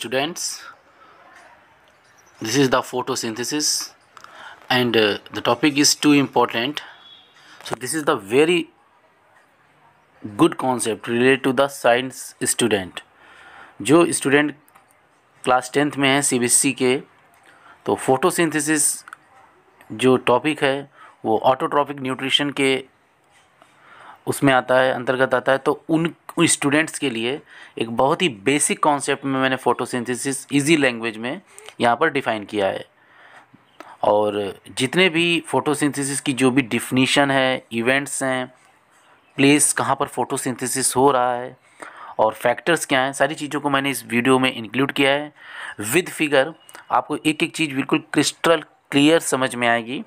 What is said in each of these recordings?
students this is the photosynthesis and uh, the topic is too important so this is the very good concept related to the science student jo student class 10th mein hai CBSE ke to photosynthesis jo topic hai wo autotrophic nutrition ke usme aata hai antargat aata hai to un students के लिए एक बहुत ही basic concept में मैंने photosynthesis easy language में यहाँ पर define किया है और जितने भी फोटोसिंथेसिस की जो भी डिफिनीशन है इवेंट्स हैं प्लेस कहाँ पर फोटोसिंथेसिस हो रहा है और फैक्टर्स क्या हैं सारी चीज़ों को मैंने इस वीडियो में इंक्लूड किया है विद फिगर आपको एक एक चीज़ बिल्कुल क्रिस्टल क्लियर समझ में आएगी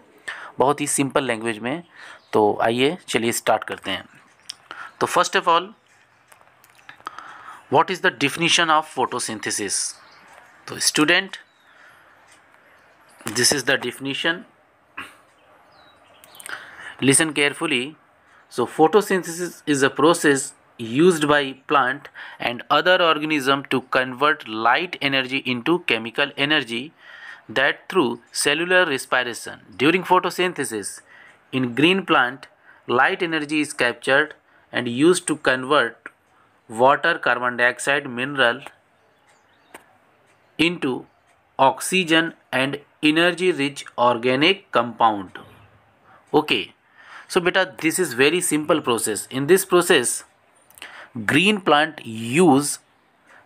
बहुत ही सिंपल लैंग्वेज में तो आइए चलिए स्टार्ट करते हैं तो first of all what is the definition of photosynthesis so student this is the definition listen carefully so photosynthesis is a process used by plant and other organism to convert light energy into chemical energy that through cellular respiration during photosynthesis in green plant light energy is captured and used to convert water, carbon dioxide, mineral into oxygen and energy rich organic compound. Okay. So beta this is very simple process. In this process green plant use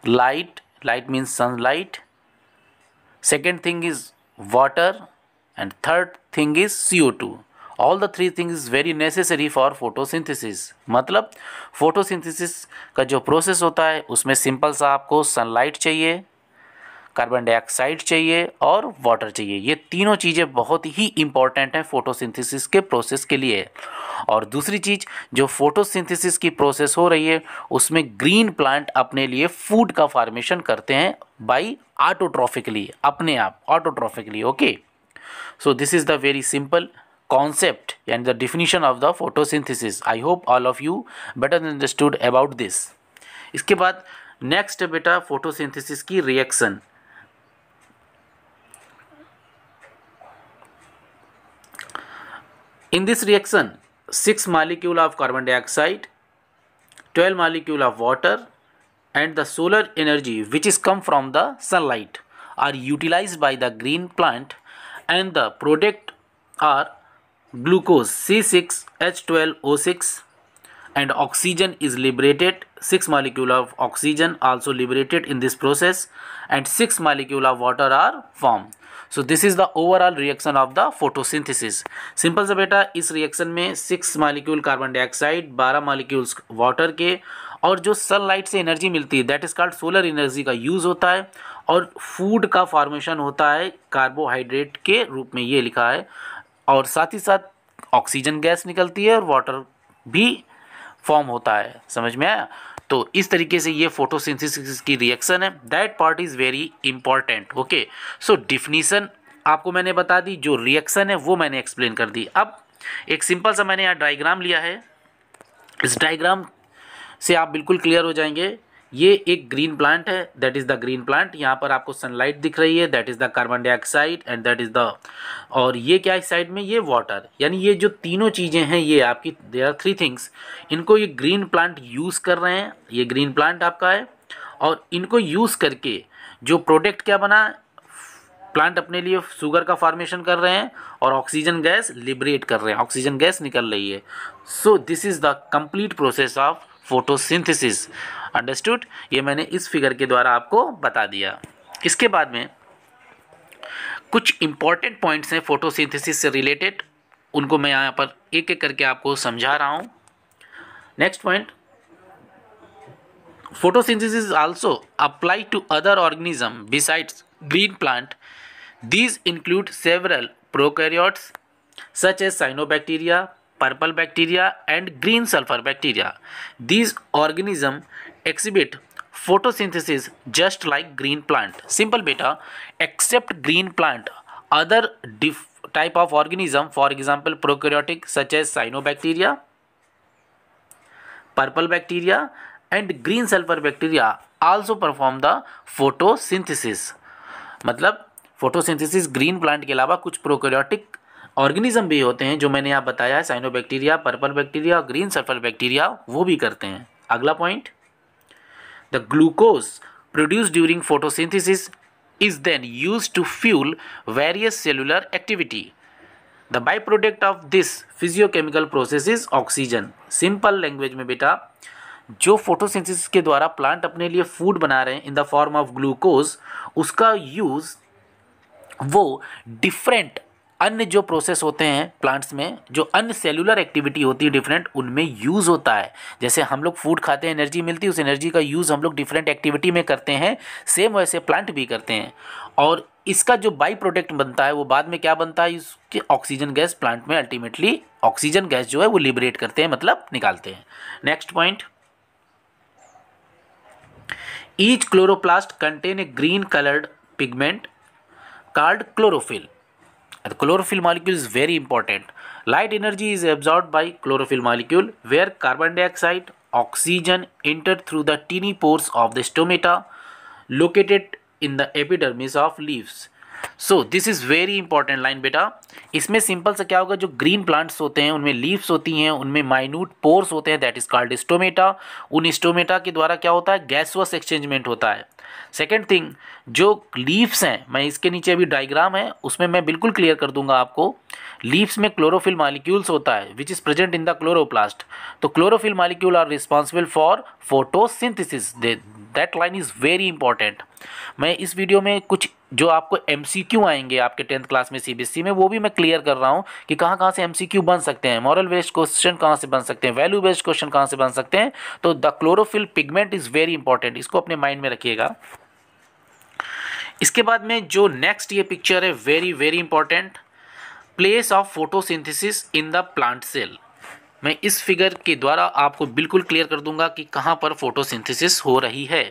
light light means sunlight second thing is water and third thing is CO2 all the three thing is very necessary for photosynthesis मतलब photosynthesis का जो process होता है उसमें simple सा आपको sunlight चाहिए carbon dioxide चाहिए और वाटर चाहिए ये तीनों चीज़ें बहुत ही इंपॉर्टेंट हैं फोटोसिंथेसिस के प्रोसेस के लिए और दूसरी चीज़ जो फोटोसिंथेसिस की प्रोसेस हो रही है उसमें ग्रीन प्लांट अपने लिए फूड का फार्मेशन करते हैं बाई ऑटोट्रॉफिकली अपने आप autotrophically okay so this is the very simple concept and the definition of the photosynthesis i hope all of you better understood about this इसके बाद next बेटा photosynthesis की reaction. In this reaction, 6 molecule of carbon dioxide, 12 molecule of water and the solar energy which is come from the sunlight are utilized by the green plant and the product are glucose C6H12O6 and oxygen is liberated six molecule of oxygen also liberated in this process and six molecule of water are formed so this is the overall reaction of the photosynthesis simple sa beta is reaction mein six molecule carbon dioxide 12 molecules water ke और जो sunlight से energy मिलती है that is called solar energy का use होता है और food का फॉर्मेशन होता है कार्बोहाइड्रेट के रूप में ये लिखा है और साथ ही साथ ऑक्सीजन गैस निकलती है और वाटर भी फॉर्म होता है समझ में आया तो इस तरीके से ये फोटोसिंथेसिस की रिएक्शन है that part is very important okay so definition आपको मैंने बता दी जो रिएक्शन है वो मैंने एक्सप्लेन कर दी अब एक सिंपल सा मैंने यहाँ डायग्राम लिया है इस डायग्राम से आप बिल्कुल क्लियर हो जाएंगे ये एक ग्रीन प्लांट है that is the green plant यहाँ पर आपको सनलाइट दिख रही है that is the carbon dioxide and that is the और ये क्या है साइड में ये वाटर यानी ये जो तीनों चीज़ें हैं ये आपकी दे आर थ्री थिंग्स इनको ये ग्रीन प्लांट यूज़ कर रहे हैं ये ग्रीन प्लांट आपका है और इनको यूज़ करके जो प्रोडक्ट क्या बना प्लांट अपने लिए शुगर का फॉर्मेशन कर रहे हैं और ऑक्सीजन गैस लिबरेट कर रहे हैं ऑक्सीजन गैस निकल रही है so this is the complete process of photosynthesis understood ये मैंने इस फिगर के द्वारा आपको बता दिया इसके बाद में कुछ इंपॉर्टेंट पॉइंट्स हैं फोटोसिंथेसिस से रिलेटेड उनको मैं यहाँ पर एक एक करके आपको समझा रहा हूँ next point photosynthesis also apply to other organism besides green plant these include several prokaryotes such as cyanobacteria purple bacteria and green sulphur bacteria these organism exhibit photosynthesis just like green plant simple बेटा except green plant other डिफ type of organism for example prokaryotic such as cyano bacteria purple bacteria and green sulphur bacteria also perform the photosynthesis मतलब photosynthesis green plant के अलावा कुछ prokaryotic organism भी होते हैं जो मैंने आप बताया साइनो बैक्टीरिया पर्पल बैक्टीरिया और ग्रीन सल्फर बैक्टीरिया वो भी करते हैं अगला point the glucose produce during is then use to fuel various cellular activity the by product of this physiochemical process is oxygen simple language में बेटा जो photosynthesis के द्वारा प्लांट अपने लिए फूड बना रहे हैं in the form of glucose उसका यूज़ वो डिफरेंट अन्य जो प्रोसेस होते हैं प्लांट्स में जो अन्य सेलुलर एक्टिविटी होती है डिफरेंट उनमें यूज़ होता है जैसे हम लोग फूड खाते हैं एनर्जी मिलती है उस एनर्जी का यूज़ हम लोग डिफरेंट एक्टिविटी में करते हैं सेम वैसे प्लांट भी करते हैं और इसका जो बाई प्रोडक्ट बनता है वो बाद में क्या बनता है इसके ऑक्सीजन गैस प्लांट में अल्टीमेटली ऑक्सीजन गैस जो है वो लिबरेट करते हैं मतलब निकालते हैं next point each chloroplast contain a green coloured pigment called chlorophyll And chlorophyll molecule is very important. Light energy is absorbed by chlorophyll molecule where carbon dioxide, oxygen enter through the tiny pores of the stomata located in the epidermis of leaves. So this is very important line बेटा इसमें simple से क्या होगा जो green plants होते हैं उनमें leaves होती हैं उनमें माइन्यूट पोर्स होते हैं दैट इज कॉल्ड स्टोमेटा उन स्टोमेटा के द्वारा क्या होता है गैसवस एक्सचेंजमेंट होता है सेकेंड थिंग जो लीव्स हैं मैं इसके नीचे अभी डायग्राम है उसमें मैं बिल्कुल क्लियर कर दूंगा आपको लीव्स में क्लोरोफिल मालिक्यूल्स होता है which is present in the chloroplast तो chlorophyll molecule are responsible for photosynthesis that line is very important मैं इस वीडियो में कुछ जो आपको एम आएंगे आपके टेंथ क्लास में सी में वो भी मैं क्लियर कर रहा हूँ कि कहाँ कहाँ से एम बन सकते हैं मॉरल बेस्ड क्वेश्चन कहाँ से बन सकते हैं वैल्यू बेस्ड क्वेश्चन कहाँ से बन सकते हैं तो the chlorophyll pigment is very important इसको अपने माइंड में रखिएगा इसके बाद में जो नेक्स्ट ये पिक्चर है very very important place of photosynthesis in the plant cell मैं इस फिगर के द्वारा आपको बिल्कुल क्लियर कर दूंगा कि कहाँ पर फोटोसिंथेसिस हो रही है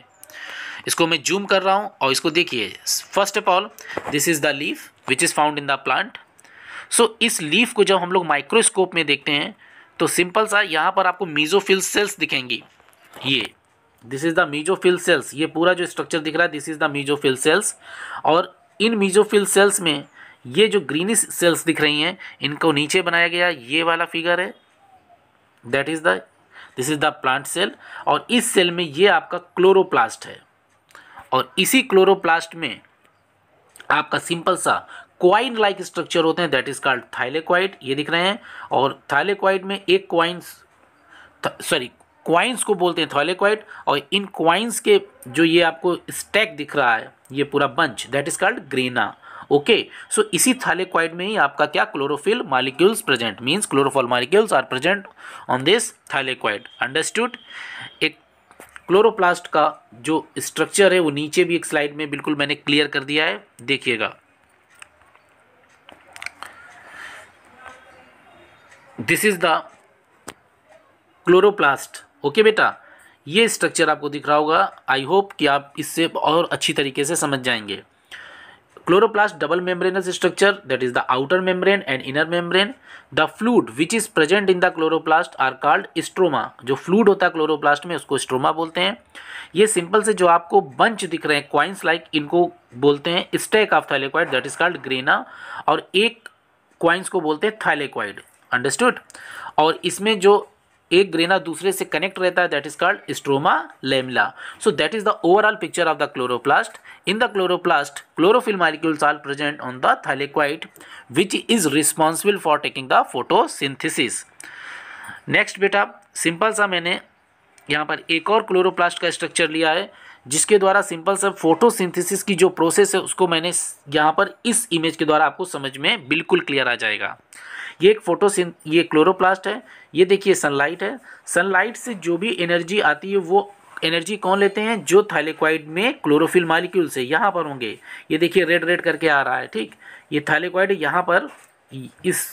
इसको मैं जूम कर रहा हूँ और इसको देखिए first of all this is the leaf which is found in the plant so इस लीफ को जब हम लोग माइक्रोस्कोप में देखते हैं तो सिंपल सा यहाँ पर आपको मीजोफिल सेल्स दिखेंगी ये this is the mesophyll cells ये पूरा जो स्ट्रक्चर दिख रहा है this is the mesophyll cells और इन मीजोफिल सेल्स में ये जो ग्रीनिश सेल्स दिख रही हैं इनको नीचे बनाया गया ये वाला फिगर है that is the this is the plant cell और इस सेल में ये आपका क्लोरोप्लास्ट है और इसी क्लोरोप्लास्ट में आपका सिंपल सा क्वाइन लाइक स्ट्रक्चर होते हैं दैट इज कॉल्ड थाइलेक्वाइड ये दिख रहे हैं और थाइलेक्वाइड में एक क्वाइंस सॉरी क्वाइंस को बोलते हैं थॉलेक्वाइड और इन क्वाइंस के जो ये आपको स्टैक दिख रहा है ये पूरा bunch that is called grana okay so इसी थालेक्वाइड में ही आपका क्या chlorophyll molecules present means chlorophyll molecules are present on this thylakoid understood एक क्लोरोप्लास्ट का जो स्ट्रक्चर है वो नीचे भी एक स्लाइड में बिल्कुल मैंने क्लियर कर दिया है देखिएगा this is the chloroplast okay बेटा ये स्ट्रक्चर आपको दिख रहा होगा आई होप कि आप इससे और अच्छी तरीके से समझ जाएंगे chloroplast double membranous structure that is the outer membrane and inner membrane the fluid which is present in the chloroplast are called stroma जो फ्लूड होता है क्लोरोप्लास्ट में उसको स्ट्रोमा बोलते हैं ये सिंपल से जो आपको बंच दिख रहे हैं क्वाइंस लाइक इनको बोलते हैं stack of thylakoid that is called grana और एक क्वाइंस को बोलते हैं थाइलेक्वाइड अंडरस्टूड और इसमें जो एक ग्रेना दूसरे से कनेक्ट रहता है that is called stroma lamella so that is the overall picture of the chloroplast in the chloroplast chlorophyll molecules are present on the thylakoid which is responsible for taking the photosynthesis next बेटा simple सा मैंने यहाँ पर एक और chloroplast का structure लिया है जिसके द्वारा सिंपल सर फोटोसिंथेसिस की जो प्रोसेस है उसको मैंने यहाँ पर इस इमेज के द्वारा आपको समझ में बिल्कुल क्लियर आ जाएगा ये एक फोटोसिं ये क्लोरोप्लास्ट है ये देखिए सनलाइट है सनलाइट से जो भी एनर्जी आती है वो एनर्जी कौन लेते हैं जो थाइलेक्वाइड में क्लोरोफिल मालिक्यूल से यहाँ पर होंगे ये देखिए रेड रेड करके आ रहा है ठीक ये थाइलेक्वाइड यहाँ पर इस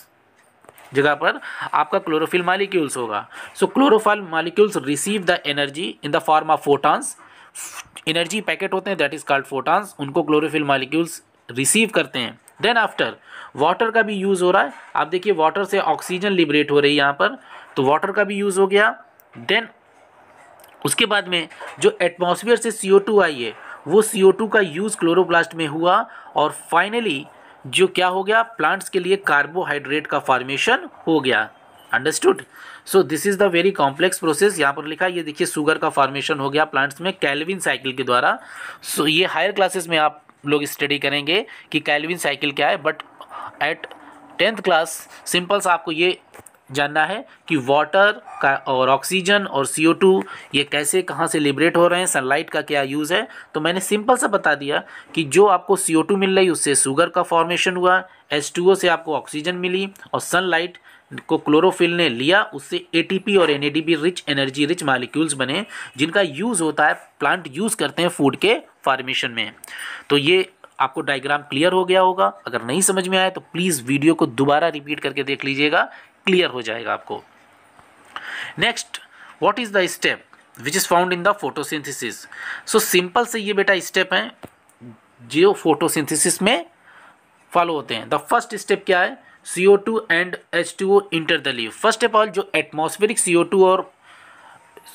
जगह पर आपका क्लोरोफिल मालिक्यूल्स होगा so chlorophyll molecules receive the energy in the form of photons energy packet होते हैं दैट इज़ कॉल्ड फोटॉन्स उनको क्लोरोफिल मालिक्यूल्स रिसीव करते हैं देन आफ्टर वाटर का भी यूज़ हो रहा है आप देखिए वाटर से ऑक्सीजन लिबरेट हो रही है यहाँ पर तो वाटर का भी यूज़ हो गया देन उसके बाद में जो एटमॉस्फेयर से सी आई है वो सी का यूज़ क्लोरोप्लास्ट में हुआ और फाइनली जो क्या हो गया प्लांट्स के लिए कार्बोहाइड्रेट का फॉर्मेशन हो गया understood so this is the very complex process यहाँ पर लिखा है ये देखिए सुगर का फॉर्मेशन हो गया प्लांट्स में कैलविन साइकिल के द्वारा सो so, ये हायर क्लासेस में आप लोग स्टडी करेंगे कि कैलविन साइकिल क्या है but at tenth class simple सा आपको ये जानना है कि वाटर का और ऑक्सीजन और सी ये कैसे कहाँ से लिबरेट हो रहे हैं सनलाइट का क्या यूज़ है तो मैंने सिंपल सा बता दिया कि जो आपको सी मिल रही उससे शुगर का फॉर्मेशन हुआ एच से आपको ऑक्सीजन मिली और सनलाइट को क्लोरोफिल ने लिया उससे एटीपी और NADP rich energy rich molecules बने जिनका यूज़ होता है प्लांट यूज़ करते हैं फूड के फार्मेशन में तो ये आपको डायग्राम क्लियर हो गया होगा अगर नहीं समझ में आया तो प्लीज़ वीडियो को दोबारा रिपीट करके देख लीजिएगा क्लियर हो जाएगा आपको next what is the step which is found in the photosynthesis so simple से ये बेटा स्टेप हैं जो फोटोसिंथेसिस में फॉलो होते हैं द फर्स्ट स्टेप क्या है C O two and H two O enter the leave first of all जो एटमोस्फेरिक सी ओ टू और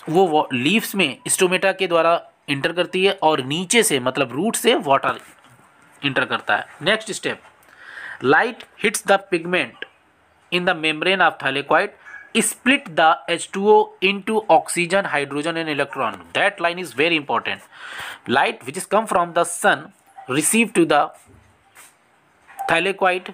वो लीव्स में स्टोमेटा के द्वारा इंटर करती है और नीचे से मतलब रूट से वाटर इंटर करता है next step light hits the pigment in the membrane of thylakoid split the H two O into oxygen hydrogen and electron that line is very important light which is come from the sun receive to the thylakoid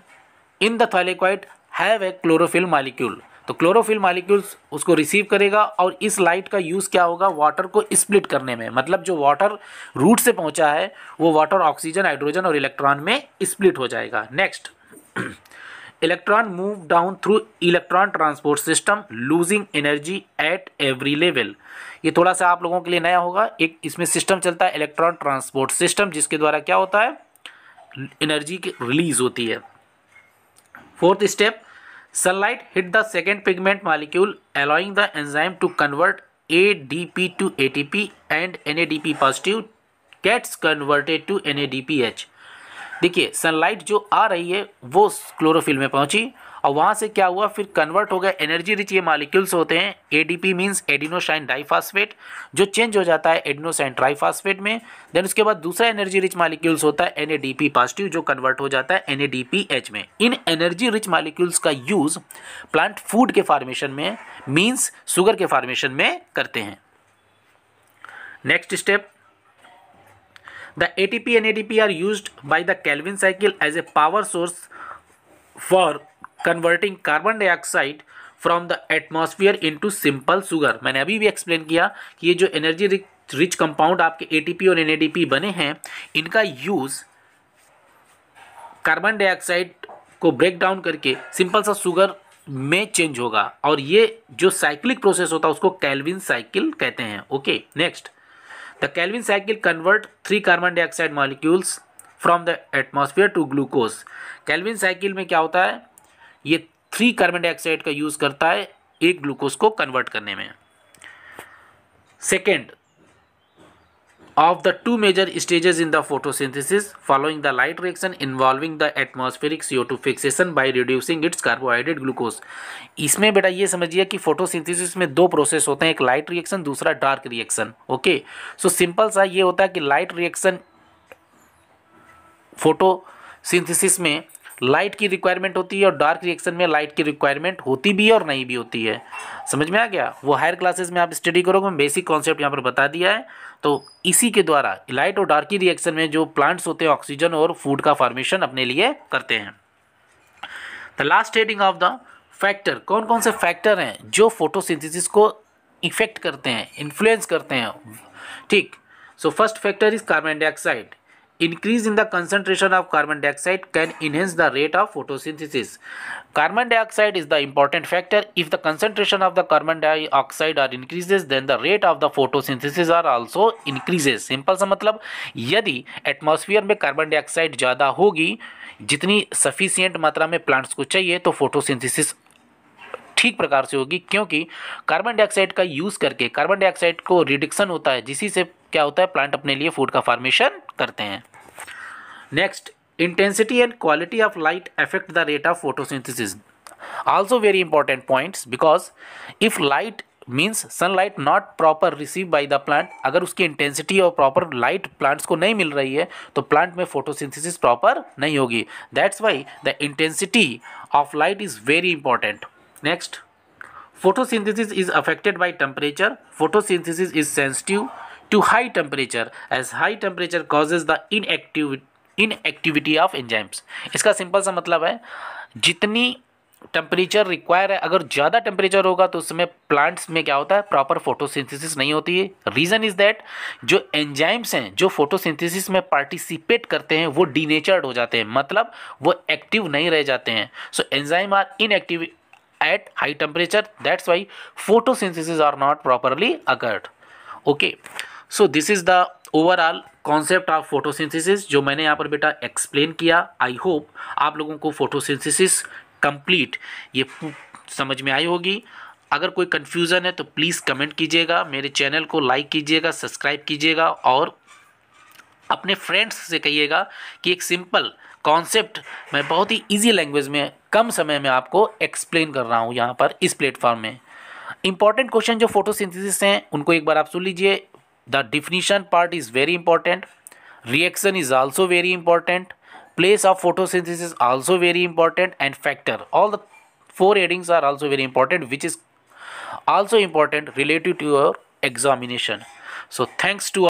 in the thylakoid have a chlorophyll molecule तो chlorophyll molecules उसको receive करेगा और इस light का use क्या होगा water को split करने में मतलब जो वाटर रूट से पहुंचा है वो वाटर ऑक्सीजन हाइड्रोजन और इलेक्ट्रॉन में स्प्लिट हो जाएगा next electron move down through electron transport system losing energy at every level ये थोड़ा सा आप लोगों के लिए नया होगा एक इसमें सिस्टम चलता है इलेक्ट्रॉन ट्रांसपोर्ट सिस्टम जिसके द्वारा क्या होता है एनर्जी की रिलीज होती है fourth step sunlight hit the second pigment molecule allowing the enzyme to convert A D P to A T P and N A D P positive gets converted to N A D P H देखिए sunlight जो आ रही है वो chlorophyll में पहुंची और वहां से क्या हुआ फिर कन्वर्ट हो गया एनर्जी रिच ये मालिक्यूल्स होते हैं एडीपी मींस एडिनोसाइन डाइफास्फेट जो चेंज हो जाता है एडिनोसाइन ट्राइफास्फेट में देन उसके बाद दूसरा एनर्जी रिच मालिक्यूल्स होता है एनएडीपी पॉजिटिव जो कन्वर्ट हो जाता है एनएडीपीएच में इन एनर्जी रिच मालिक्यूल्स का यूज़ प्लांट फूड के फार्मेशन में मीन्स शुगर के फार्मेशन में करते हैं next step the A T P N A and P are use by the Calvin cycle as a power source for converting carbon dioxide from the atmosphere into simple sugar मैंने अभी भी explain किया कि ये जो energy rich compound आपके A T P और N A P बने हैं इनका यूज़ कार्बन डाइऑक्साइड को ब्रेक डाउन करके सिंपल सा सुगर में चेंज होगा और ये जो साइक्लिक प्रोसेस होता है उसको कैलविन साइकिल कहते हैं okay next The Kelvin cycle converts three carbon dioxide molecules from the atmosphere to glucose Calvin cycle में क्या होता है ये थ्री कार्बन डाइऑक्साइड का यूज़ करता है एक ग्लूकोज को कन्वर्ट करने में second of the two major stages in the photosynthesis following the light reaction involving the atmospheric CO2 fixation by reducing its carbohydrate glucose इसमें बेटा ये समझिए कि फोटोसिंथेसिस में दो प्रोसेस होते हैं एक लाइट रिएक्शन दूसरा dark reaction okay so simple सा ये होता है कि लाइट रिएक्शन फोटोसिंथेसिस में लाइट की रिक्वायरमेंट होती है और डार्क रिएक्शन में लाइट की रिक्वायरमेंट होती भी है और नहीं भी होती है समझ में आ गया वो हायर क्लासेस में आप स्टडी करोगे मैं बेसिक कॉन्सेप्ट यहाँ पर बता दिया है तो इसी के द्वारा लाइट और डार्क की रिएक्शन में जो प्लांट्स होते हैं ऑक्सीजन और फूड का फॉर्मेशन अपने लिए करते हैं the last heading of the factor कौन कौन से फैक्टर हैं जो फोटोसिंथेसिस को इफेक्ट करते हैं इन्फ्लुएंस करते हैं ठीक so first factor is carbon dioxide increase in the concentration of carbon dioxide can enhance the rate of photosynthesis carbon dioxide is the important factor if the concentration of the carbon dioxide are increases then the rate of the photosynthesis are also increases simple सा मतलब यदि atmosphere में carbon dioxide ज़्यादा होगी जितनी sufficient मात्रा में plants को चाहिए तो फोटोसिंथेसिस ठीक प्रकार से होगी क्योंकि कार्बन डाइऑक्साइड का यूज़ करके कार्बन डाइऑक्साइड को रिडक्शन होता है जिसी से क्या होता है प्लांट अपने लिए फूड का फार्मेशन करते हैं Next, intensity and quality of light affect the rate of photosynthesis. Also very important points because if light means sunlight not proper received by the plant, agar uski intensity or proper light plants ko nahi mil rahi hai, to plant mein photosynthesis proper nahi hogi. That's why the intensity of light is very important. Next, photosynthesis is affected by temperature. Photosynthesis is sensitive to high temperature as high temperature causes the inactivity inactivity of enzymes इसका simple सा मतलब है जितनी temperature require है अगर ज़्यादा temperature होगा तो उसमें प्लांट्स में क्या होता है प्रॉपर फोटोसिंथेसिस नहीं होती है रीज़न इज़ दैट जो एंजाइम्स हैं जो फोटोसिंथेसिस में पार्टिसिपेट करते हैं वो डीनेचर्ड हो जाते हैं मतलब वो एक्टिव नहीं रह जाते हैं so enzyme are inactive at high temperature that's why photosynthesis are not properly occurred okay so this is the overall concept of photosynthesis जो मैंने यहाँ पर बेटा एक्सप्लेन किया आई होप आप लोगों को फोटोसिंथेसिस कंप्लीट ये समझ में आई होगी अगर कोई कन्फ्यूज़न है तो प्लीज़ कमेंट कीजिएगा मेरे चैनल को लाइक कीजिएगा सब्सक्राइब कीजिएगा और अपने फ्रेंड्स से कहिएगा कि एक सिंपल कॉन्सेप्ट मैं बहुत ही इजी लैंग्वेज में कम समय में आपको एक्सप्लेन कर रहा हूँ यहाँ पर इस प्लेटफॉर्म में इंपॉर्टेंट क्वेश्चन जो फोटोसिंथेसिस हैं उनको एक बार आप सुन लीजिए the definition part is very important reaction is also very important place of photosynthesis also very important and factor all the four headings are also very important which is also important related to your examination so thanks to